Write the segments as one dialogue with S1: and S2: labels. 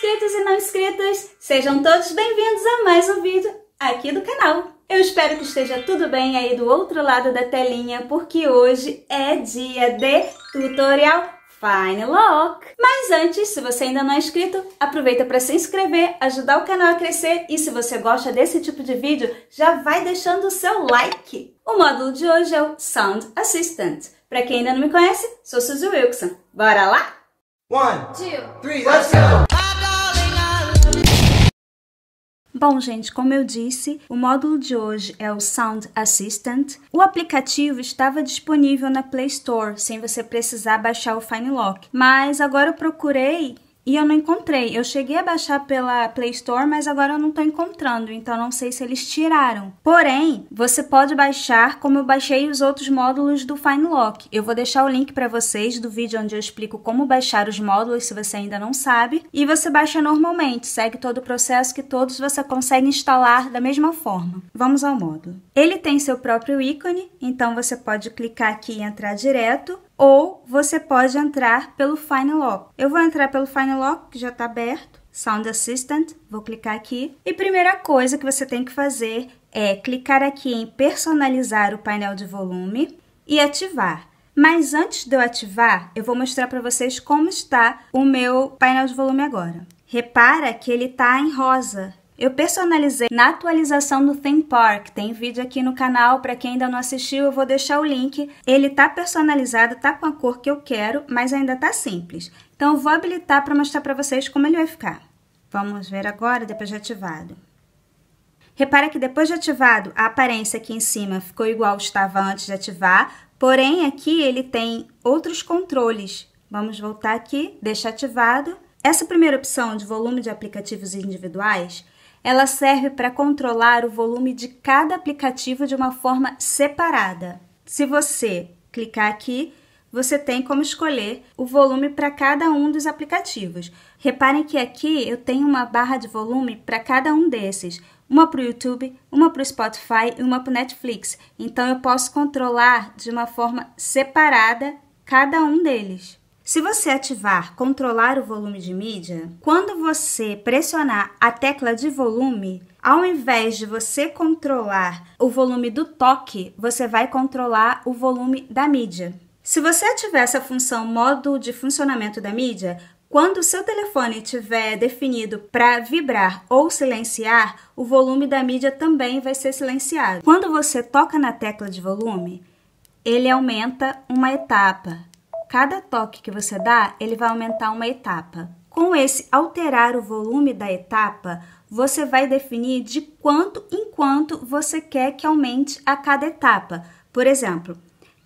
S1: inscritos e não inscritos, sejam todos bem-vindos a mais um vídeo aqui do canal. Eu espero que esteja tudo bem aí do outro lado da telinha, porque hoje é dia de tutorial Fine Lock! Mas antes, se você ainda não é inscrito, aproveita para se inscrever, ajudar o canal a crescer e se você gosta desse tipo de vídeo, já vai deixando o seu like! O módulo de hoje é o Sound Assistant. Para quem ainda não me conhece, sou Suzy Wilson. Bora lá? One, two, three, let's go! Bom, gente, como eu disse, o módulo de hoje é o Sound Assistant. O aplicativo estava disponível na Play Store, sem você precisar baixar o FineLock, mas agora eu procurei e eu não encontrei. Eu cheguei a baixar pela Play Store, mas agora eu não estou encontrando, então não sei se eles tiraram. Porém, você pode baixar como eu baixei os outros módulos do FineLock. Eu vou deixar o link para vocês do vídeo onde eu explico como baixar os módulos, se você ainda não sabe. E você baixa normalmente, segue todo o processo que todos você consegue instalar da mesma forma. Vamos ao módulo. Ele tem seu próprio ícone, então você pode clicar aqui e entrar direto ou você pode entrar pelo Final Lock. Eu vou entrar pelo Final Lock, que já está aberto, Sound Assistant, vou clicar aqui. E primeira coisa que você tem que fazer é clicar aqui em personalizar o painel de volume e ativar. Mas antes de eu ativar, eu vou mostrar para vocês como está o meu painel de volume agora. Repara que ele está em rosa, eu personalizei na atualização do Theme Park, tem vídeo aqui no canal, para quem ainda não assistiu eu vou deixar o link. Ele tá personalizado, tá com a cor que eu quero, mas ainda tá simples. Então eu vou habilitar para mostrar para vocês como ele vai ficar. Vamos ver agora, depois de ativado. Repara que depois de ativado, a aparência aqui em cima ficou igual estava antes de ativar, porém aqui ele tem outros controles. Vamos voltar aqui, deixar ativado. Essa primeira opção de volume de aplicativos individuais ela serve para controlar o volume de cada aplicativo de uma forma separada. Se você clicar aqui, você tem como escolher o volume para cada um dos aplicativos. Reparem que aqui eu tenho uma barra de volume para cada um desses, uma para o YouTube, uma para o Spotify e uma para o Netflix. Então eu posso controlar de uma forma separada cada um deles. Se você ativar controlar o volume de mídia, quando você pressionar a tecla de volume, ao invés de você controlar o volume do toque, você vai controlar o volume da mídia. Se você ativar essa função modo de funcionamento da mídia, quando o seu telefone tiver definido para vibrar ou silenciar, o volume da mídia também vai ser silenciado. Quando você toca na tecla de volume, ele aumenta uma etapa. Cada toque que você dá, ele vai aumentar uma etapa. Com esse alterar o volume da etapa, você vai definir de quanto em quanto você quer que aumente a cada etapa. Por exemplo,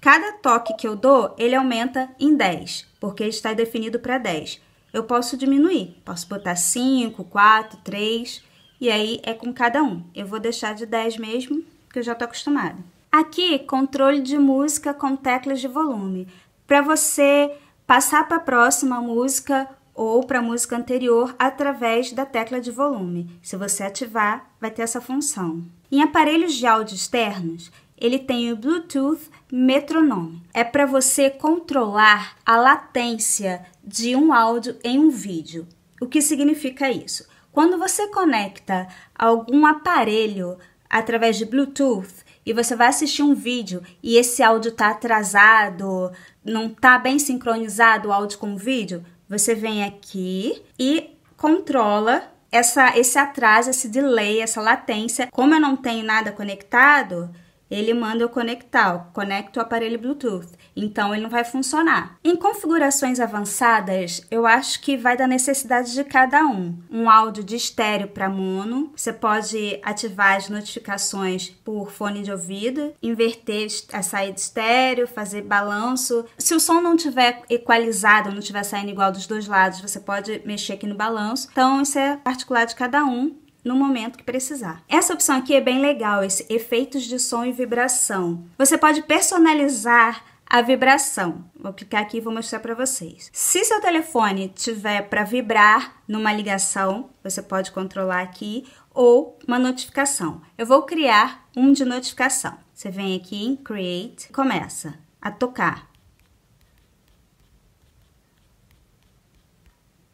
S1: cada toque que eu dou, ele aumenta em 10, porque está definido para 10. Eu posso diminuir, posso botar 5, 4, 3, e aí é com cada um. Eu vou deixar de 10 mesmo, que eu já estou acostumada. Aqui, controle de música com teclas de volume para você passar para a próxima música ou para a música anterior através da tecla de volume. Se você ativar, vai ter essa função. Em aparelhos de áudio externos, ele tem o Bluetooth Metronome. É para você controlar a latência de um áudio em um vídeo. O que significa isso? Quando você conecta algum aparelho através de Bluetooth, e você vai assistir um vídeo e esse áudio tá atrasado, não tá bem sincronizado o áudio com o vídeo, você vem aqui e controla essa, esse atraso, esse delay, essa latência. Como eu não tenho nada conectado, ele manda eu conectar, eu conecto o aparelho Bluetooth, então ele não vai funcionar. Em configurações avançadas, eu acho que vai da necessidade de cada um. Um áudio de estéreo para mono, você pode ativar as notificações por fone de ouvido, inverter a saída estéreo, fazer balanço. Se o som não tiver equalizado, não tiver saindo igual dos dois lados, você pode mexer aqui no balanço. Então isso é particular de cada um no momento que precisar. Essa opção aqui é bem legal, esse efeitos de som e vibração. Você pode personalizar a vibração. Vou clicar aqui e vou mostrar para vocês. Se seu telefone tiver para vibrar numa ligação, você pode controlar aqui ou uma notificação. Eu vou criar um de notificação. Você vem aqui em Create e começa a tocar.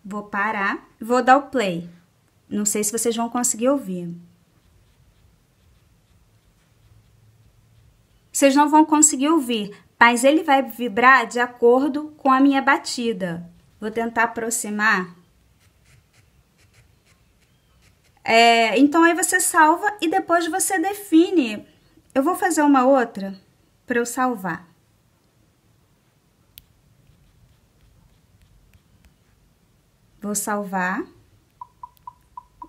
S1: Vou parar, vou dar o play. Não sei se vocês vão conseguir ouvir. Vocês não vão conseguir ouvir, mas ele vai vibrar de acordo com a minha batida. Vou tentar aproximar. É, então aí você salva e depois você define. Eu vou fazer uma outra para eu salvar. Vou salvar.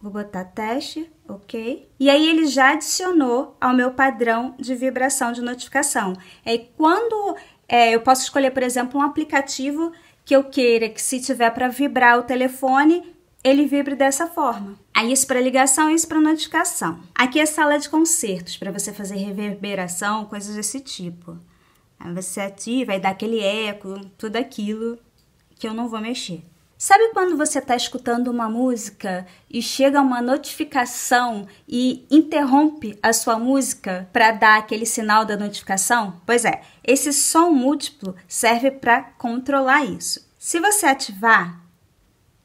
S1: Vou botar teste, ok? E aí ele já adicionou ao meu padrão de vibração de notificação. Aí é, quando é, eu posso escolher, por exemplo, um aplicativo que eu queira que se tiver para vibrar o telefone, ele vibre dessa forma. Aí isso para ligação isso para notificação. Aqui é sala de concertos, para você fazer reverberação, coisas desse tipo. Aí você ativa e dá aquele eco, tudo aquilo que eu não vou mexer. Sabe quando você está escutando uma música e chega uma notificação e interrompe a sua música para dar aquele sinal da notificação? Pois é, esse som múltiplo serve para controlar isso. Se você ativar,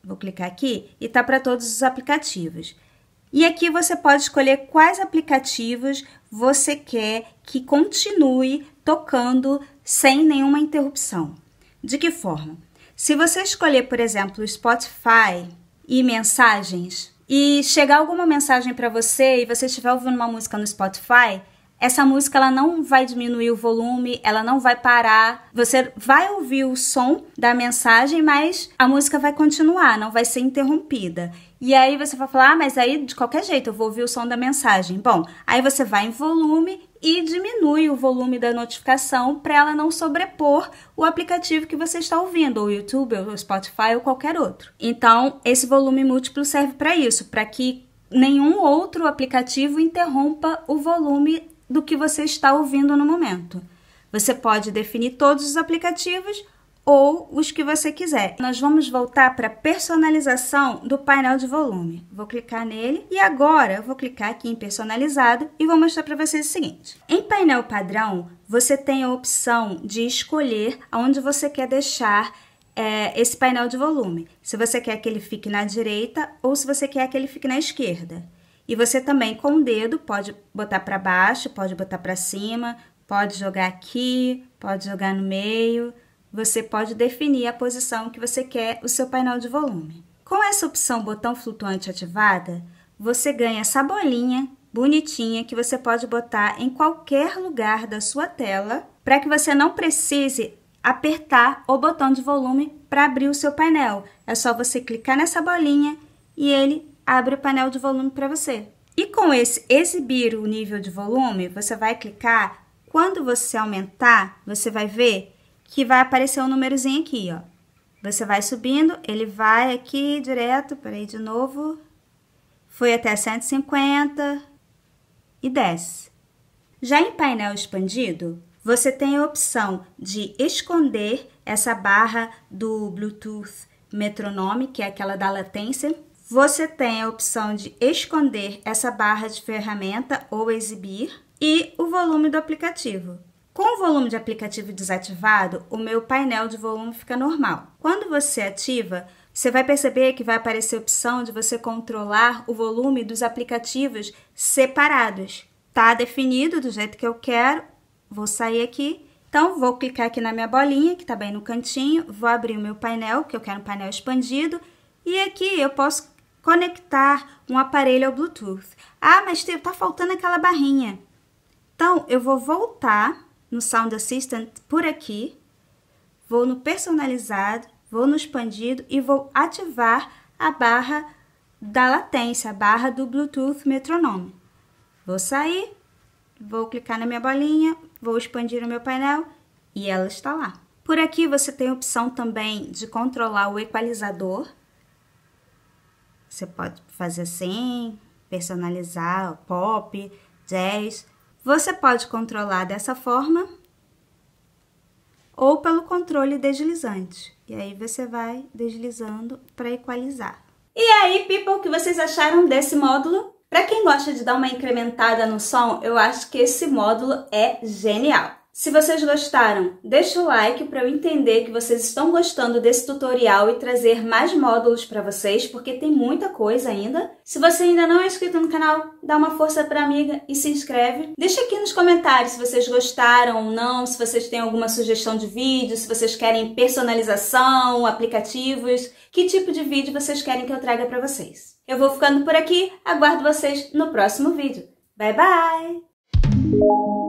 S1: vou clicar aqui e tá para todos os aplicativos. E aqui você pode escolher quais aplicativos você quer que continue tocando sem nenhuma interrupção. De que forma? Se você escolher, por exemplo, Spotify e mensagens, e chegar alguma mensagem para você e você estiver ouvindo uma música no Spotify, essa música ela não vai diminuir o volume, ela não vai parar. Você vai ouvir o som da mensagem, mas a música vai continuar, não vai ser interrompida. E aí você vai falar, ah, mas aí de qualquer jeito eu vou ouvir o som da mensagem. Bom, aí você vai em volume e diminui o volume da notificação para ela não sobrepor o aplicativo que você está ouvindo, ou o YouTube, ou o Spotify, ou qualquer outro. Então, esse volume múltiplo serve para isso, para que nenhum outro aplicativo interrompa o volume do que você está ouvindo no momento. Você pode definir todos os aplicativos ou os que você quiser. Nós vamos voltar para personalização do painel de volume. Vou clicar nele e agora vou clicar aqui em personalizado e vou mostrar para vocês o seguinte. Em painel padrão, você tem a opção de escolher aonde você quer deixar é, esse painel de volume. Se você quer que ele fique na direita ou se você quer que ele fique na esquerda. E você também com o dedo pode botar para baixo, pode botar para cima, pode jogar aqui, pode jogar no meio, você pode definir a posição que você quer o seu painel de volume. Com essa opção botão flutuante ativada, você ganha essa bolinha bonitinha que você pode botar em qualquer lugar da sua tela para que você não precise apertar o botão de volume para abrir o seu painel. É só você clicar nessa bolinha e ele abre o painel de volume para você. E com esse exibir o nível de volume, você vai clicar. Quando você aumentar, você vai ver que vai aparecer um númerozinho aqui, ó. Você vai subindo, ele vai aqui direto, peraí de novo, foi até 150 e desce. Já em painel expandido, você tem a opção de esconder essa barra do Bluetooth Metronome, que é aquela da latência. Você tem a opção de esconder essa barra de ferramenta ou exibir e o volume do aplicativo. Com o volume de aplicativo desativado, o meu painel de volume fica normal. Quando você ativa, você vai perceber que vai aparecer a opção de você controlar o volume dos aplicativos separados. Tá definido do jeito que eu quero. Vou sair aqui. Então, vou clicar aqui na minha bolinha, que está bem no cantinho. Vou abrir o meu painel, que eu quero um painel expandido. E aqui eu posso conectar um aparelho ao Bluetooth. Ah, mas está faltando aquela barrinha. Então, eu vou voltar no Sound Assistant por aqui, vou no personalizado, vou no expandido e vou ativar a barra da latência, a barra do Bluetooth metronome. Vou sair, vou clicar na minha bolinha, vou expandir o meu painel e ela está lá. Por aqui você tem a opção também de controlar o equalizador. Você pode fazer assim, personalizar, pop, jazz, você pode controlar dessa forma ou pelo controle deslizante. E aí você vai deslizando para equalizar. E aí, people, o que vocês acharam desse módulo? Para quem gosta de dar uma incrementada no som, eu acho que esse módulo é genial. Se vocês gostaram, deixe o like para eu entender que vocês estão gostando desse tutorial e trazer mais módulos para vocês, porque tem muita coisa ainda. Se você ainda não é inscrito no canal, dá uma força para amiga e se inscreve. Deixe aqui nos comentários se vocês gostaram ou não, se vocês têm alguma sugestão de vídeo, se vocês querem personalização, aplicativos, que tipo de vídeo vocês querem que eu traga para vocês. Eu vou ficando por aqui, aguardo vocês no próximo vídeo. Bye bye!